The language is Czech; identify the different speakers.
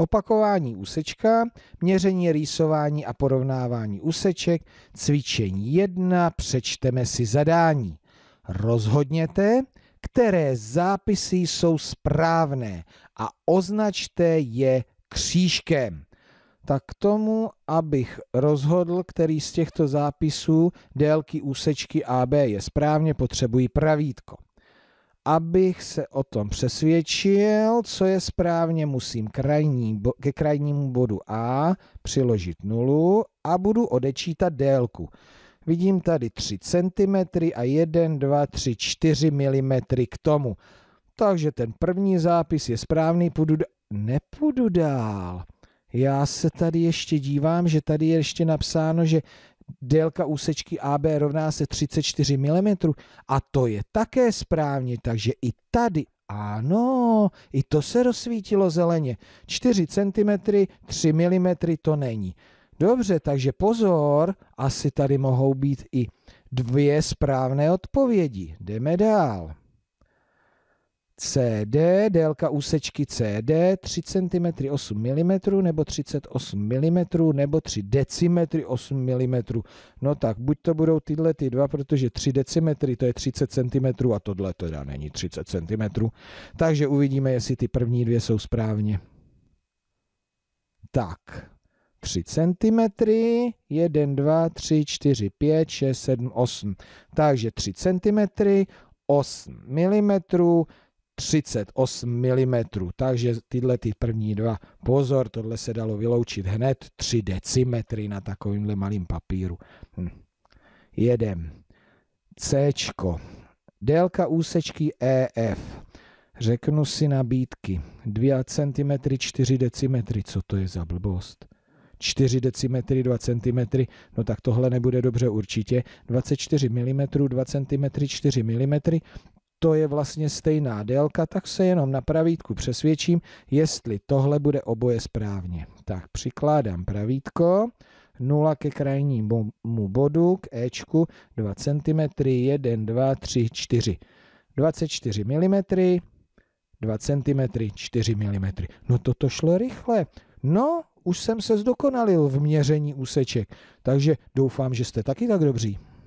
Speaker 1: Opakování úsečka, měření, rýsování a porovnávání úseček, cvičení 1, přečteme si zadání. Rozhodněte, které zápisy jsou správné a označte je křížkem. Tak k tomu, abych rozhodl, který z těchto zápisů délky úsečky AB je správně, potřebuji pravítko abych se o tom přesvědčil, co je správně, musím krajní, ke krajnímu bodu A přiložit nulu a budu odečítat délku. Vidím tady 3 cm a 1, 2, 3, 4 mm k tomu. Takže ten první zápis je správný, půjdu d- nepůjdu dál. Já se tady ještě dívám, že tady je ještě napsáno, že délka úsečky AB rovná se 34 mm a to je také správně, takže i tady ano, i to se rozsvítilo zeleně. 4 cm, 3 mm to není. Dobře, takže pozor, asi tady mohou být i dvě správné odpovědi. Jdeme dál. CD, délka úsečky CD 3 cm 8 mm nebo 38 mm nebo 3 decimetry 8 mm. No tak, buď to budou tyhle ty dva, protože 3 decimetry to je 30 cm a tohle teda není 30 cm. Takže uvidíme, jestli ty první dvě jsou správně. Tak, 3 cm, 1, 2, 3, 4, 5, 6, 7, 8. Takže 3 cm, 8 mm, 38 mm, takže tyhle ty první dva, pozor, tohle se dalo vyloučit hned, 3 decimetry na takovýmhle malým papíru. Hm. Jedem. C. Délka úsečky EF. Řeknu si nabídky. 2 cm, 4 decimetry. Co to je za blbost? 4 decimetry, 2 cm, no tak tohle nebude dobře určitě. 24 mm, 2 cm, 4 mm, to je vlastně stejná délka, tak se jenom na pravítku přesvědčím, jestli tohle bude oboje správně. Tak přikládám pravítko, 0 ke krajnímu bodu, k Ečku, 2 cm, 1, 2, 3, 4. 24 mm, 2 cm, 4 mm. No toto šlo rychle. No, už jsem se zdokonalil v měření úseček, takže doufám, že jste taky tak dobří.